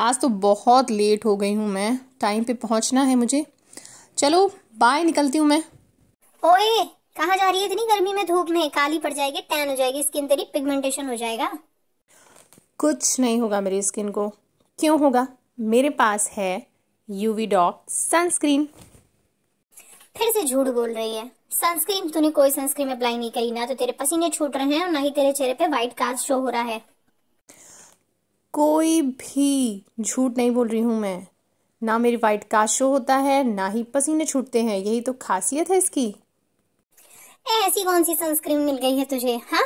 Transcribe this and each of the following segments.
आज तो बहुत लेट हो गई हूँ मैं टाइम पे पहुँचना है मुझे चलो बाय निकलती हूँ मैं ओए कहाँ जा रही है इतनी गर्मी में धूप में काली पड़ जाएगी टैन हो जाएगी स्किन तेरी पिगमेंटेशन हो जाएगा कुछ नहीं होगा मेरी स्किन को क्यों होगा मेरे पास है यूवी डॉक सनस्क्रीन फिर से झूठ बोल रही है सनस्क्रीन तूने कोई सनस्क्रीन अप्लाई नहीं करी ना तो तेरे पसीने छूट रहे हैं और ना ही तेरे चेहरे पे व्हाइट कास्ट शो हो रहा है कोई भी झूठ नहीं बोल रही हूं मैं ना मेरी वाइट कास्ट शो होता है ना ही पसीने छूटते हैं यही तो खासियत है इसकी ऐसी कौन सी सनस्क्रीन मिल गई है तुझे हाँ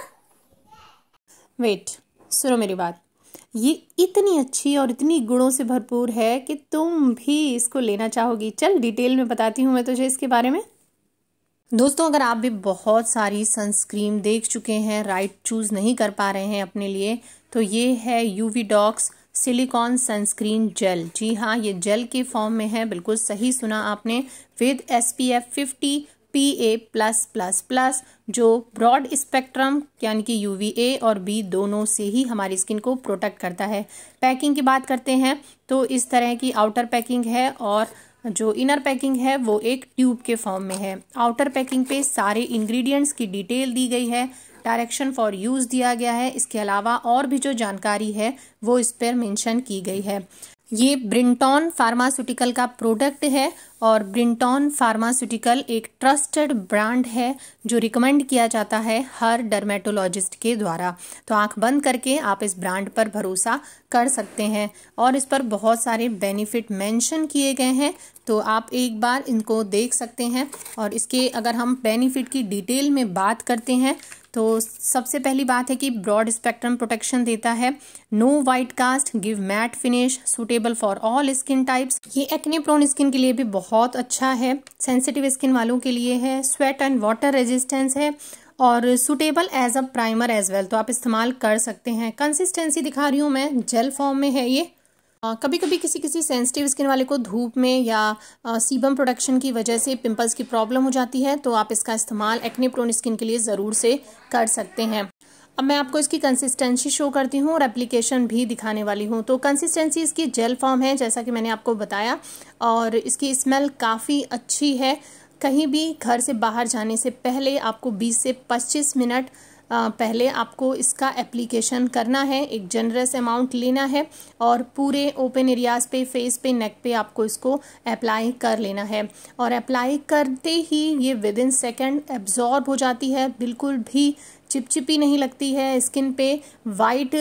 वेट सुनो मेरी बात ये इतनी अच्छी और इतनी गुणों से भरपूर है कि तुम भी इसको लेना चाहोगी चल डिटेल में बताती हूँ मैं तुझे इसके बारे में दोस्तों अगर आप भी बहुत सारी सनस्क्रीन देख चुके हैं राइट चूज़ नहीं कर पा रहे हैं अपने लिए तो ये है UV Doux silicone sunscreen gel जी हाँ ये जेल के फॉर्म में है बिल्कुल सही सुना आपने with S P F fifty P A plus plus plus जो ब्रॉड स्पेक्ट्रम यानी कि यू वी ए और बी दोनों से ही हमारी स्किन को प्रोटेक्ट करता है पैकिंग की बात करते हैं तो इस तरह की आउटर पैकिंग है और जो इनर पैकिंग है वो एक ट्यूब के फॉर्म में है आउटर पैकिंग पे सारे इंग्रेडिएंट्स की डिटेल दी गई है डायरेक्शन फॉर यूज़ दिया गया है इसके अलावा और भी जो जानकारी है वो इस पर मेंशन की गई है ये ब्रिंटॉन फार्मास्यूटिकल का प्रोडक्ट है और ब्रिंटॉन फार्मास्यूटिकल एक ट्रस्टेड ब्रांड है जो रिकमेंड किया जाता है हर डर्मेटोलॉजिस्ट के द्वारा तो आंख बंद करके आप इस ब्रांड पर भरोसा कर सकते हैं और इस पर बहुत सारे बेनिफिट मेंशन किए गए हैं तो आप एक बार इनको देख सकते हैं और इसके अगर हम बेनिफिट की डिटेल में बात करते हैं तो सबसे पहली बात है कि ब्रॉड स्पेक्ट्रम प्रोटेक्शन देता है no white cast give matte finish suitable for all skin types ये एक्ने प्रोन स्किन के लिए भी बहुत अच्छा है सेंसिटिव स्किन वालों के लिए है स्वेट एंड वाटर रेजिस्टेंस है और suitable as a primer as well तो आप इस्तेमाल कर सकते हैं कंसिस्टेंसी दिखा रही हूँ मैं जेल फॉर्म में है ये कभी कभी किसी किसी सेंसिटिव स्किन वाले को धूप में या सीबम प्रोडक्शन की वजह से पिंपल्स की प्रॉब्लम हो जाती है तो आप इसका इस्तेमाल एक्ने प्रोन स्किन के लिए ज़रूर से कर सकते हैं अब मैं आपको इसकी कंसिस्टेंसी शो करती हूँ और एप्लीकेशन भी दिखाने वाली हूँ तो कंसिस्टेंसी इसकी जेल फॉर्म है जैसा कि मैंने आपको बताया और इसकी स्मेल काफ़ी अच्छी है कहीं भी घर से बाहर जाने से पहले आपको बीस से पच्चीस मिनट पहले आपको इसका एप्लीकेशन करना है एक जनरस अमाउंट लेना है और पूरे ओपन एरियाज़ पे फेस पे नेक पे आपको इसको अप्लाई कर लेना है और अप्लाई करते ही ये विद इन सेकेंड एब्जॉर्ब हो जाती है बिल्कुल भी चिपचिपी नहीं लगती है स्किन पे वाइट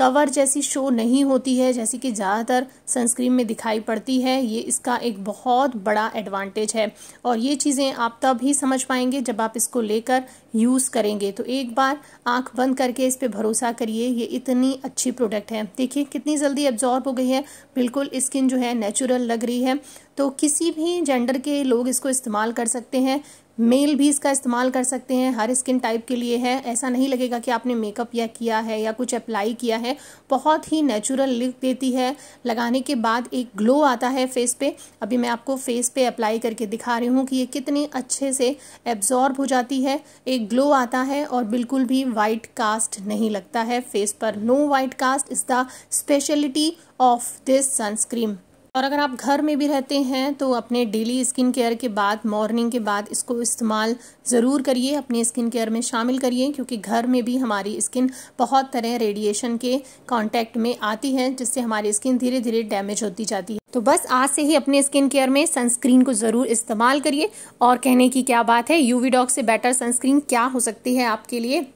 कवर जैसी शो नहीं होती है जैसी कि ज़्यादातर सनस्क्रीन में दिखाई पड़ती है ये इसका एक बहुत बड़ा एडवांटेज है और ये चीज़ें आप तब ही समझ पाएंगे जब आप इसको लेकर यूज़ करेंगे तो एक बार आंख बंद करके इस पर भरोसा करिए ये इतनी अच्छी प्रोडक्ट है देखिए कितनी जल्दी एब्जॉर्ब हो गई है बिल्कुल स्किन जो है नेचुरल लग रही है तो किसी भी जेंडर के लोग इसको इस्तेमाल कर सकते हैं मेल भी इसका इस्तेमाल कर सकते हैं हर स्किन टाइप के लिए है ऐसा नहीं लगेगा कि आपने मेकअप या किया है या कुछ अप्लाई किया है बहुत ही नेचुरल लुक देती है लगाने के बाद एक ग्लो आता है फेस पे अभी मैं आपको फेस पे अप्लाई करके दिखा रही हूँ कि ये कितनी अच्छे से एब्जॉर्ब हो जाती है एक ग्लो आता है और बिल्कुल भी वाइट कास्ट नहीं लगता है फेस पर no white cast is the speciality of this sunscreen और अगर आप घर में भी रहते हैं तो अपने डेली स्किन केयर के बाद मॉर्निंग के बाद इसको इस्तेमाल ज़रूर करिए अपने स्किन केयर में शामिल करिए क्योंकि घर में भी हमारी स्किन बहुत तरह रेडिएशन के कांटेक्ट में आती है जिससे हमारी स्किन धीरे धीरे डैमेज होती जाती है तो बस आज से ही अपने स्किन केयर में सनस्क्रीन को ज़रूर इस्तेमाल करिए और कहने की क्या बात है यू डॉग से बेटर सनस्क्रीन क्या हो सकती है आपके लिए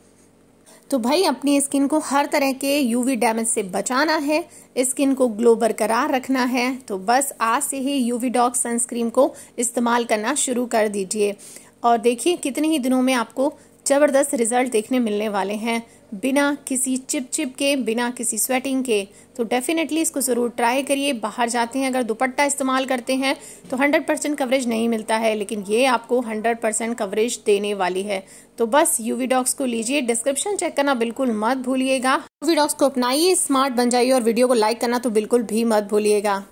तो भाई अपनी स्किन को हर तरह के यूवी डैमेज से बचाना है स्किन को ग्लो बरकरार रखना है तो बस आज से ही यूवी डॉग सनस्क्रीन को इस्तेमाल करना शुरू कर दीजिए और देखिए कितने ही दिनों में आपको ज़बरदस्त रिजल्ट देखने मिलने वाले हैं बिना किसी चिप चिप के बिना किसी स्वेटिंग के तो डेफिनेटली इसको ज़रूर ट्राई करिए बाहर जाते हैं अगर दुपट्टा इस्तेमाल करते हैं तो 100 परसेंट कवरेज नहीं मिलता है लेकिन ये आपको 100 परसेंट कवरेज देने वाली है तो बस यूवी डॉक्स को लीजिए डिस्क्रिप्शन चेक करना बिल्कुल मत भूलिएगा यूवी डॉक्स को अपनाइए स्मार्ट बन जाइए और वीडियो को लाइक करना तो बिल्कुल भी मत भूलिएगा